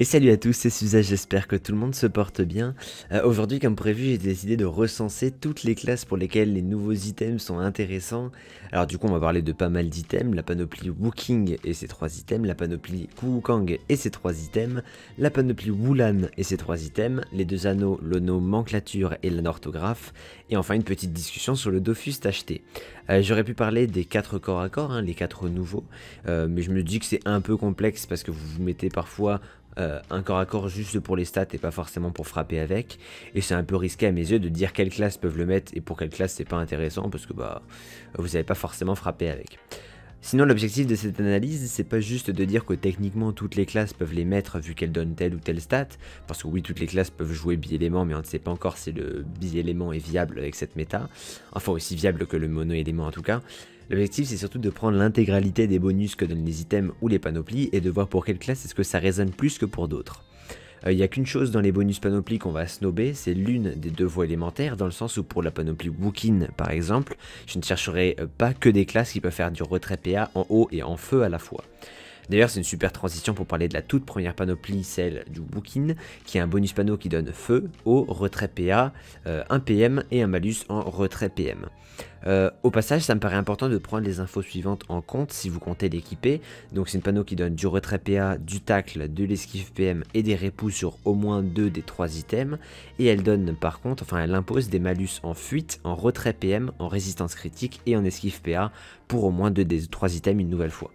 Et salut à tous, c'est Suza, j'espère que tout le monde se porte bien. Euh, aujourd'hui, comme prévu, j'ai décidé de recenser toutes les classes pour lesquelles les nouveaux items sont intéressants. Alors du coup, on va parler de pas mal d'items, la panoplie Wuking et ses trois items, la panoplie Kuukang et ses trois items, la panoplie Wulan et ses trois items, les deux anneaux, le nomenclature et l'anorthographe, et enfin une petite discussion sur le Dofus acheté. Euh, j'aurais pu parler des quatre corps à corps, hein, les quatre nouveaux, euh, mais je me dis que c'est un peu complexe parce que vous vous mettez parfois euh, un corps à corps juste pour les stats et pas forcément pour frapper avec. Et c'est un peu risqué à mes yeux de dire quelle classe peuvent le mettre et pour quelle classe c'est pas intéressant parce que bah vous n'avez pas forcément frappé avec. Sinon l'objectif de cette analyse c'est pas juste de dire que techniquement toutes les classes peuvent les mettre vu qu'elles donnent telle ou telle stat, parce que oui toutes les classes peuvent jouer bi-élément mais on ne sait pas encore si le bi-élément est viable avec cette méta, enfin aussi viable que le mono-élément en tout cas, L'objectif c'est surtout de prendre l'intégralité des bonus que donnent les items ou les panoplies et de voir pour quelle classe est-ce que ça résonne plus que pour d'autres. Il euh, n'y a qu'une chose dans les bonus panoplies qu'on va snober, c'est l'une des deux voies élémentaires, dans le sens où pour la panoplie Wookin par exemple, je ne chercherai euh, pas que des classes qui peuvent faire du retrait PA en haut et en feu à la fois. D'ailleurs, c'est une super transition pour parler de la toute première panoplie, celle du Wookin, qui est un bonus panneau qui donne feu, eau, retrait PA, euh, un 1 PM et un malus en retrait PM. Euh, au passage, ça me paraît important de prendre les infos suivantes en compte si vous comptez l'équiper. Donc c'est une panneau qui donne du retrait PA, du tacle, de l'esquive PM et des repousses sur au moins deux des trois items. Et elle donne par contre, enfin elle impose des malus en fuite, en retrait PM, en résistance critique et en esquive PA pour au moins deux des trois items une nouvelle fois.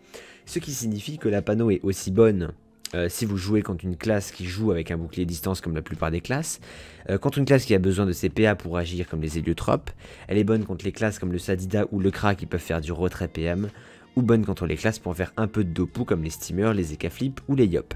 Ce qui signifie que la panneau est aussi bonne euh, si vous jouez contre une classe qui joue avec un bouclier distance comme la plupart des classes, euh, contre une classe qui a besoin de CPA pour agir comme les héliotropes, elle est bonne contre les classes comme le Sadida ou le Kra qui peuvent faire du retrait PM, ou bonne contre les classes pour faire un peu de dopou comme les steamers, les écaflips ou les yop.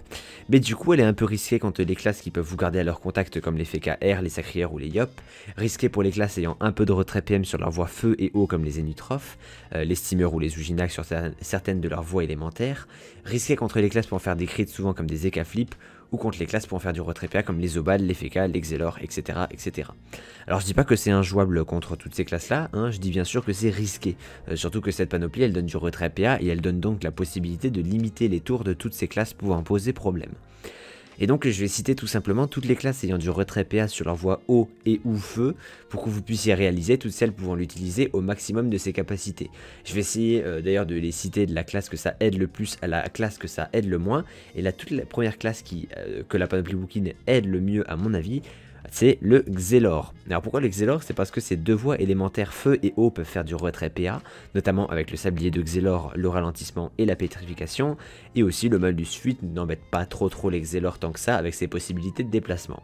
Mais du coup elle est un peu risquée contre les classes qui peuvent vous garder à leur contact comme les FKR, les sacrières ou les yop, risquée pour les classes ayant un peu de retrait PM sur leur voie feu et eau comme les énitrophes, euh, les steamers ou les ujinax sur certaines de leurs voies élémentaires, risquée contre les classes pour faire des crits souvent comme des écaflips, ou contre les classes pour en faire du retrait PA comme les Obal, les les Xelor, etc., etc. Alors je dis pas que c'est injouable contre toutes ces classes-là, hein, je dis bien sûr que c'est risqué, euh, surtout que cette panoplie elle donne du retrait PA et elle donne donc la possibilité de limiter les tours de toutes ces classes pouvant poser problème. Et donc je vais citer tout simplement toutes les classes ayant du retrait PA sur leur voie eau et ou feu pour que vous puissiez réaliser toutes celles pouvant l'utiliser au maximum de ses capacités. Je vais essayer euh, d'ailleurs de les citer de la classe que ça aide le plus à la classe que ça aide le moins. Et là toute la première classe euh, que la panoplie Booking aide le mieux à mon avis, c'est le Xelor. Alors pourquoi le Xelor C'est parce que ces deux voies élémentaires feu et eau peuvent faire du retrait PA, notamment avec le sablier de Xelor, le ralentissement et la pétrification, et aussi le mal du suite n'embête pas trop trop les Xelor tant que ça avec ses possibilités de déplacement.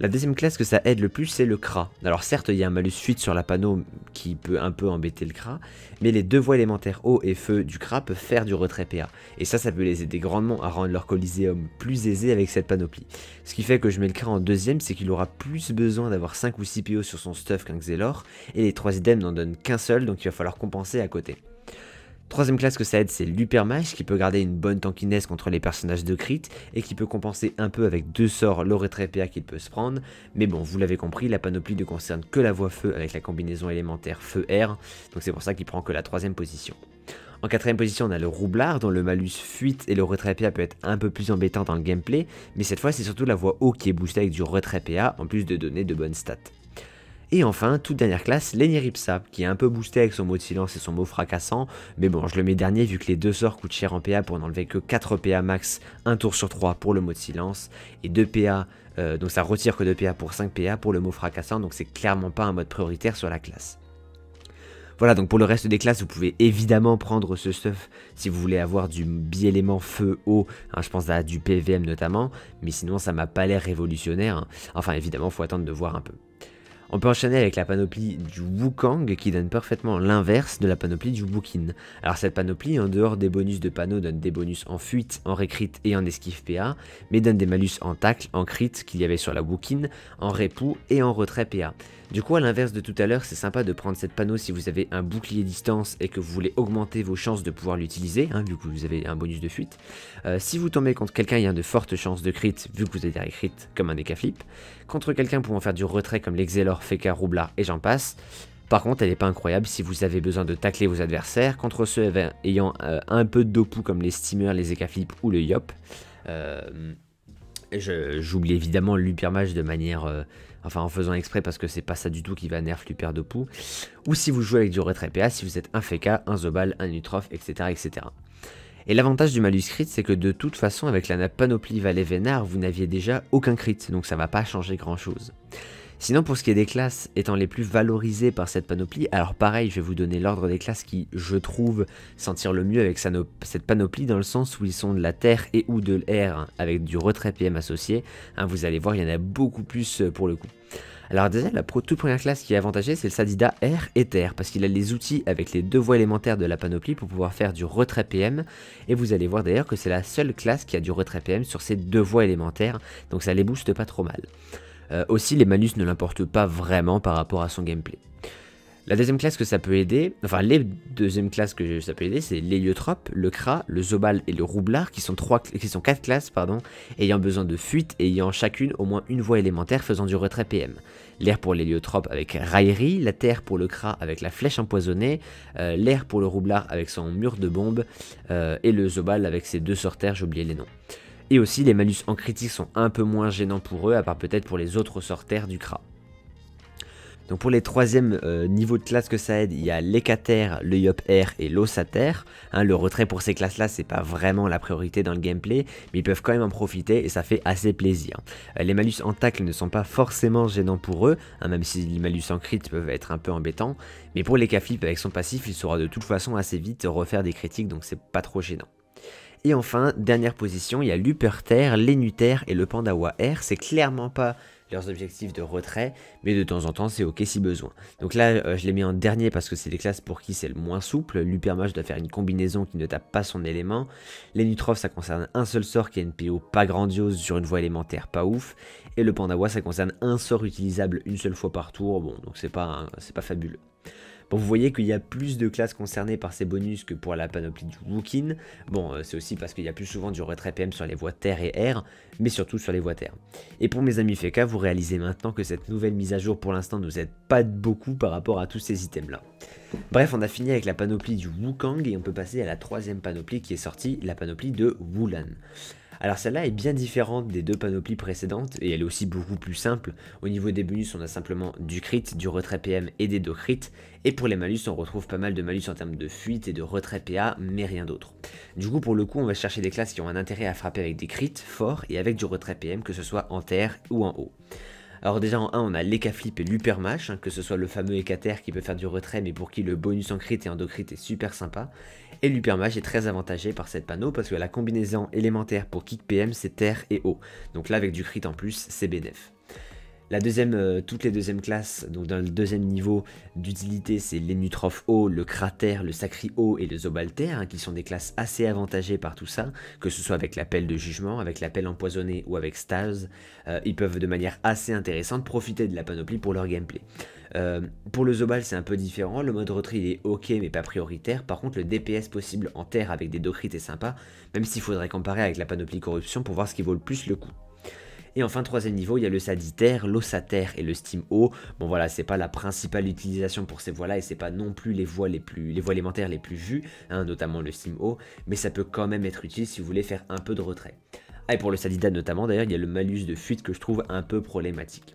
La deuxième classe que ça aide le plus, c'est le CRA. Alors certes, il y a un malus fuite sur la panneau qui peut un peu embêter le CRA, mais les deux voies élémentaires eau et feu du CRA peuvent faire du retrait PA. Et ça, ça peut les aider grandement à rendre leur Coliseum plus aisé avec cette panoplie. Ce qui fait que je mets le CRA en deuxième, c'est qu'il aura plus besoin d'avoir 5 ou 6 PO sur son stuff qu'un Xelor, et les trois idems n'en donnent qu'un seul, donc il va falloir compenser à côté. Troisième classe que ça aide, c'est l'Upermage qui peut garder une bonne tankiness contre les personnages de crit et qui peut compenser un peu avec deux sorts le retrait qu'il peut se prendre. Mais bon, vous l'avez compris, la panoplie ne concerne que la voie feu avec la combinaison élémentaire feu-air, donc c'est pour ça qu'il prend que la troisième position. En quatrième position, on a le roublard, dont le malus fuite et le retrait PA peut être un peu plus embêtant dans le gameplay, mais cette fois c'est surtout la voie haut qui est boostée avec du retrait PA en plus de donner de bonnes stats. Et enfin, toute dernière classe, Lenny Ripsa, qui est un peu boosté avec son mot de silence et son mot fracassant, mais bon, je le mets dernier vu que les deux sorts coûtent cher en PA pour n'enlever que 4 PA max, un tour sur 3 pour le mot de silence, et 2 PA, euh, donc ça retire que 2 PA pour 5 PA pour le mot fracassant, donc c'est clairement pas un mode prioritaire sur la classe. Voilà, donc pour le reste des classes, vous pouvez évidemment prendre ce stuff si vous voulez avoir du bi-élément feu haut. Hein, je pense à du PVM notamment, mais sinon ça m'a pas l'air révolutionnaire. Hein. Enfin évidemment, faut attendre de voir un peu. On peut enchaîner avec la panoplie du Wukong qui donne parfaitement l'inverse de la panoplie du Wukin. Alors cette panoplie, en dehors des bonus de panneaux, donne des bonus en fuite, en récrit et en esquive PA, mais donne des malus en tacle, en crit qu'il y avait sur la Wukin, en repou et en retrait PA. Du coup, à l'inverse de tout à l'heure, c'est sympa de prendre cette panneau si vous avez un bouclier distance et que vous voulez augmenter vos chances de pouvoir l'utiliser, hein, vu que vous avez un bonus de fuite. Euh, si vous tombez contre quelqu'un, il y a de fortes chances de crit, vu que vous avez des crit comme un écaflip. Contre quelqu'un pouvant faire du retrait comme l'Exelor, Feka, roublard, et j'en passe. Par contre, elle n'est pas incroyable si vous avez besoin de tacler vos adversaires contre ceux ayant euh, un peu de dopou comme les steamers, les Ekaflips ou le Yop. Euh, j'oublie évidemment l'Upermage de manière. Euh, enfin, en faisant exprès, parce que c'est pas ça du tout qui va nerf l'Uper de Pou. Ou si vous jouez avec du Retrapea, si vous êtes un Feka, un Zobal, un Utroph, etc. etc. Et l'avantage du malus c'est que de toute façon, avec la panoplie Valet Vénard, vous n'aviez déjà aucun crit, donc ça va pas changer grand chose. Sinon, pour ce qui est des classes étant les plus valorisées par cette panoplie, alors pareil, je vais vous donner l'ordre des classes qui, je trouve, sentir le mieux avec cette panoplie dans le sens où ils sont de la terre et ou de l'air hein, avec du retrait PM associé. Hein, vous allez voir, il y en a beaucoup plus euh, pour le coup. Alors déjà, la toute première classe qui est avantagée, c'est le Sadida Air et Terre, parce qu'il a les outils avec les deux voies élémentaires de la panoplie pour pouvoir faire du retrait PM, et vous allez voir d'ailleurs que c'est la seule classe qui a du retrait PM sur ces deux voies élémentaires, donc ça les booste pas trop mal. Euh, aussi, les manus ne l'importent pas vraiment par rapport à son gameplay. La deuxième classe que ça peut aider, enfin les deuxièmes classes que ça peut aider, c'est l'héliotrope, le cra, le Zobal et le Roublard, qui sont, trois, qui sont quatre classes pardon, ayant besoin de fuite et ayant chacune au moins une voie élémentaire faisant du retrait PM. L'air pour l'héliotrope avec raillerie, la terre pour le Kra avec la flèche empoisonnée, euh, l'air pour le Roublard avec son mur de bombe, euh, et le Zobal avec ses deux sorters, j'ai oublié les noms et aussi les malus en critique sont un peu moins gênants pour eux, à part peut-être pour les autres sortaires du CRA. Donc pour les troisièmes niveau niveaux de classe que ça aide, il y a l'Ekater, le yop-air et l'osater. Hein, le retrait pour ces classes-là, c'est pas vraiment la priorité dans le gameplay, mais ils peuvent quand même en profiter et ça fait assez plaisir. Euh, les malus en tacle ne sont pas forcément gênants pour eux, hein, même si les malus en crit peuvent être un peu embêtants, mais pour les avec son passif, il saura de toute façon assez vite refaire des critiques, donc c'est pas trop gênant. Et enfin, dernière position, il y a l'Uperter, l'Enuter et le Pandawa R, C'est clairement pas leurs objectifs de retrait, mais de temps en temps c'est ok si besoin. Donc là euh, je les mets en dernier parce que c'est les classes pour qui c'est le moins souple, l'Upermage doit faire une combinaison qui ne tape pas son élément, les ça concerne un seul sort qui a une PO pas grandiose sur une voie élémentaire pas ouf, et le Pandawa ça concerne un sort utilisable une seule fois par tour, bon donc c'est pas, pas fabuleux vous voyez qu'il y a plus de classes concernées par ces bonus que pour la panoplie du Wukin, Bon, euh, c'est aussi parce qu'il y a plus souvent du retrait PM sur les voies terre et air, mais surtout sur les voies terre. Et pour mes amis Feka, vous réalisez maintenant que cette nouvelle mise à jour pour l'instant ne vous aide pas beaucoup par rapport à tous ces items là. Bref, on a fini avec la panoplie du Wukang et on peut passer à la troisième panoplie qui est sortie, la panoplie de Wulan. Alors celle-là est bien différente des deux panoplies précédentes et elle est aussi beaucoup plus simple. Au niveau des bonus, on a simplement du crit, du retrait PM et des deux Et pour les malus, on retrouve pas mal de malus en termes de fuite et de retrait PA, mais rien d'autre. Du coup, pour le coup, on va chercher des classes qui ont un intérêt à frapper avec des crits forts et avec du retrait PM, que ce soit en terre ou en haut. Alors déjà en 1 on a l'Ecaflip et l'Upermash, hein, que ce soit le fameux Ecater qui peut faire du retrait mais pour qui le bonus en crit et en docrit est super sympa, et l'Upermage est très avantagé par cette panneau parce que la combinaison élémentaire pour kick PM c'est terre et eau. Donc là avec du crit en plus c'est bénéf. La deuxième, euh, toutes les deuxièmes classes, donc dans le deuxième niveau d'utilité, c'est les nutroph eau, le Cratère, le Sacri-O et le Zobalter, hein, qui sont des classes assez avantagées par tout ça, que ce soit avec l'appel de jugement, avec l'appel empoisonné ou avec Stase, euh, ils peuvent de manière assez intéressante profiter de la panoplie pour leur gameplay. Euh, pour le Zobal, c'est un peu différent. Le mode retrait, il est ok, mais pas prioritaire. Par contre, le DPS possible en terre avec des docrites est sympa, même s'il faudrait comparer avec la panoplie corruption pour voir ce qui vaut le plus le coup. Et enfin, troisième niveau, il y a le Saditaire, l'Ossataire et le Steam O. Bon voilà, c'est pas la principale utilisation pour ces voies-là et c'est pas non plus les voies les plus les élémentaires les plus vues, hein, notamment le Steam O, mais ça peut quand même être utile si vous voulez faire un peu de retrait. Ah, et pour le Sadida notamment, d'ailleurs, il y a le malus de fuite que je trouve un peu problématique.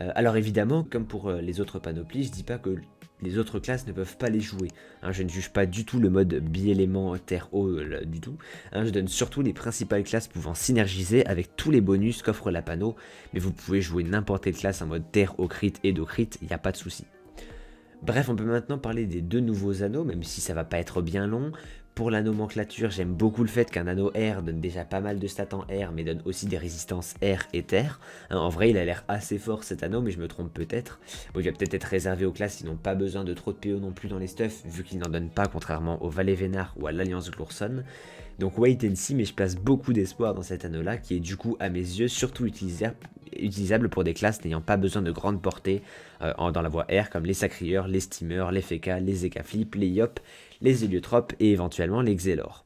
Euh, alors évidemment, comme pour euh, les autres panoplies, je dis pas que les autres classes ne peuvent pas les jouer. Hein. je ne juge pas du tout le mode bi-élément terre-eau du tout. Hein. je donne surtout les principales classes pouvant synergiser avec tous les bonus qu'offre la panneau, mais vous pouvez jouer n'importe quelle classe en mode terre, eau, et d'eau crit, il n'y a pas de souci. Bref, on peut maintenant parler des deux nouveaux anneaux, même si ça va pas être bien long. Pour la nomenclature, j'aime beaucoup le fait qu'un anneau R donne déjà pas mal de stats en R, mais donne aussi des résistances R et Terre. Hein, en vrai, il a l'air assez fort cet anneau, mais je me trompe peut-être. Bon, il va peut-être être réservé aux classes qui n'ont pas besoin de trop de PO non plus dans les stuffs, vu qu'il n'en donne pas, contrairement au Valet Vénard ou à l'Alliance Glourson. Donc wait and see, mais je place beaucoup d'espoir dans cet anneau-là, qui est du coup, à mes yeux, surtout utilisable pour des classes n'ayant pas besoin de grande portée euh, dans la voie R, comme les sacrieurs, les steamers, les Feka, les écaflips, les yop, les héliotropes et éventuellement les xelor.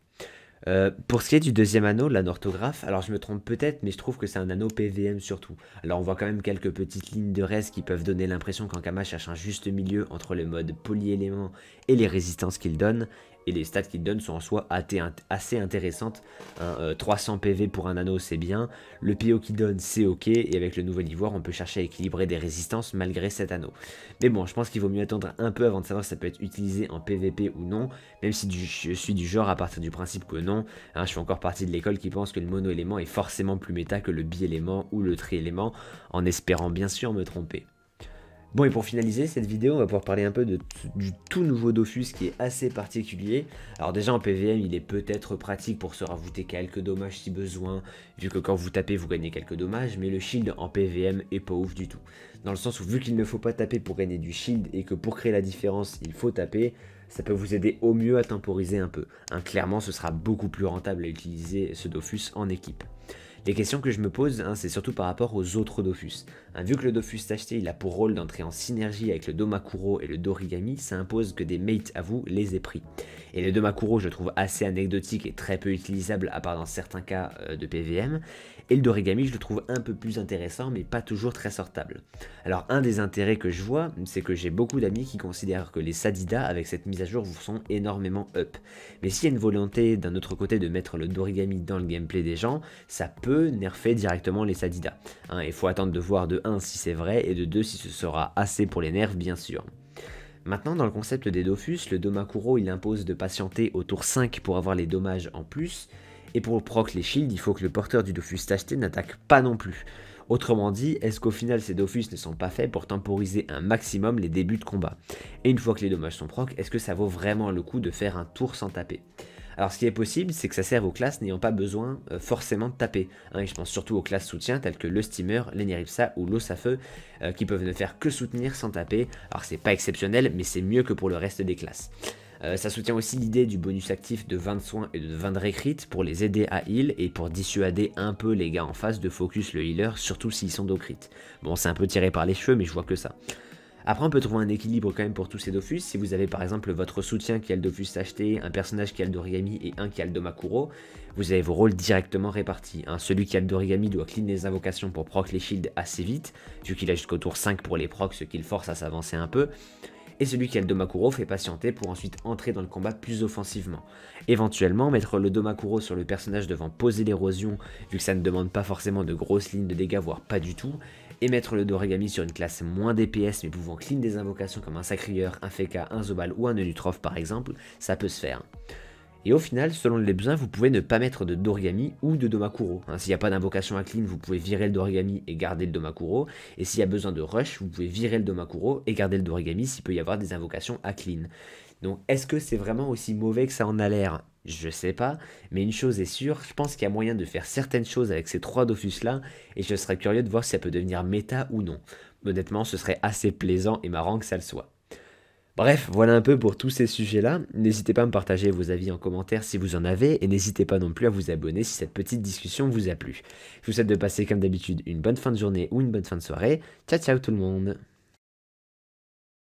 Euh, pour ce qui est du deuxième anneau, l'anorthographe, alors je me trompe peut-être, mais je trouve que c'est un anneau PVM surtout. Alors on voit quand même quelques petites lignes de reste qui peuvent donner l'impression qu'Ankama cherche un juste milieu entre les modes polyélément et les résistances qu'il donne, et les stats qu'il donne sont en soi assez intéressantes. 300 euh, PV pour un anneau, c'est bien. Le PO qu'il donne, c'est ok. Et avec le nouvel ivoire, on peut chercher à équilibrer des résistances malgré cet anneau. Mais bon, je pense qu'il vaut mieux attendre un peu avant de savoir si ça peut être utilisé en PVP ou non. Même si je suis du genre à partir du principe que non. Hein, je suis encore partie de l'école qui pense que le mono-élément est forcément plus méta que le bi-élément ou le tri-élément, en espérant bien sûr me tromper. Bon et pour finaliser cette vidéo, on va pouvoir parler un peu du tout nouveau Dofus qui est assez particulier. Alors déjà en PVM, il est peut-être pratique pour se ravouter quelques dommages si besoin, vu que quand vous tapez, vous gagnez quelques dommages, mais le shield en PVM est pas ouf du tout. Dans le sens où vu qu'il ne faut pas taper pour gagner du shield et que pour créer la différence, il faut taper, ça peut vous aider au mieux à temporiser un peu. Hein, clairement, ce sera beaucoup plus rentable à utiliser ce Dofus en équipe. Les questions que je me pose, hein, c'est surtout par rapport aux autres Dofus. vu que le Dofus tacheté, il a pour rôle d'entrer en synergie avec le Domakuro et le Dorigami, ça impose que des mates à vous les aient pris. Et le Domakuro, je trouve assez anecdotique et très peu utilisable, à part dans certains cas euh, de PVM. Et le Dorigami, je le trouve un peu plus intéressant, mais pas toujours très sortable. Alors, un des intérêts que je vois, c'est que j'ai beaucoup d'amis qui considèrent que les Sadida, avec cette mise à jour, vous sont énormément up. Mais s'il y a une volonté d'un autre côté de mettre le Dorigami dans le gameplay des gens, ça peut nerfait directement les Sadida. Il hein. faut attendre de voir de 1 si c'est vrai et de 2 si ce sera assez pour les nerfs bien sûr. Maintenant, dans le concept des Dofus, le Domakuro il impose de patienter au tour 5 pour avoir les dommages en plus, et pour proc les shields, il faut que le porteur du Dofus tacheté n'attaque pas non plus. Autrement dit, est-ce qu'au final ces Dofus ne sont pas faits pour temporiser un maximum les débuts de combat Et une fois que les dommages sont proc, est-ce que ça vaut vraiment le coup de faire un tour sans taper alors ce qui est possible, c'est que ça serve aux classes n'ayant pas besoin euh, forcément de taper. Hein. et je pense surtout aux classes soutien telles que le steamer, l'Eniripsa ou l'os euh, qui peuvent ne faire que soutenir sans taper. Alors c'est pas exceptionnel, mais c'est mieux que pour le reste des classes. Euh, ça soutient aussi l'idée du bonus actif de 20 de soins et de 20 de pour les aider à heal et pour dissuader un peu les gars en face de focus le healer, surtout s'ils sont docrites Bon, c'est un peu tiré par les cheveux, mais je vois que ça. Après, on peut trouver un équilibre quand même pour tous ces Dofus. Si vous avez par exemple votre soutien qui a le Dofus acheté, un personnage qui a le Dorigami et un qui a le Domakuro, vous avez vos rôles directement répartis. Hein, celui qui a le Dorigami doit clean les invocations pour proc les shields assez vite, vu qu'il a jusqu'au tour 5 pour les procs, ce qui le force à s'avancer un peu et celui qui a le Domakuro fait patienter pour ensuite entrer dans le combat plus offensivement. Éventuellement, mettre le Domakuro sur le personnage devant poser l'érosion, vu que ça ne demande pas forcément de grosses lignes de dégâts, voire pas du tout, et mettre le Dorigami sur une classe moins DPS mais pouvant clean des invocations comme un Sacrieur, un Feka, un Zobal ou un Eutrophe par exemple, ça peut se faire. Et au final, selon les besoins, vous pouvez ne pas mettre de Dorigami ou de Domakuro. Hein, s'il n'y a pas d'invocation à clean, vous pouvez virer le Dorigami et garder le Domakuro. Et s'il y a besoin de rush, vous pouvez virer le Domakuro et garder le Dorigami s'il peut y avoir des invocations à clean. Donc est-ce que c'est vraiment aussi mauvais que ça en a l'air je sais pas, mais une chose est sûre, je pense qu'il y a moyen de faire certaines choses avec ces trois Dofus là, et je serais curieux de voir si ça peut devenir méta ou non. Honnêtement, ce serait assez plaisant et marrant que ça le soit. Bref, voilà un peu pour tous ces sujets-là. N'hésitez pas à me partager vos avis en commentaire si vous en avez et n'hésitez pas non plus à vous abonner si cette petite discussion vous a plu. Je vous souhaite de passer comme d'habitude une bonne fin de journée ou une bonne fin de soirée. Ciao ciao tout le monde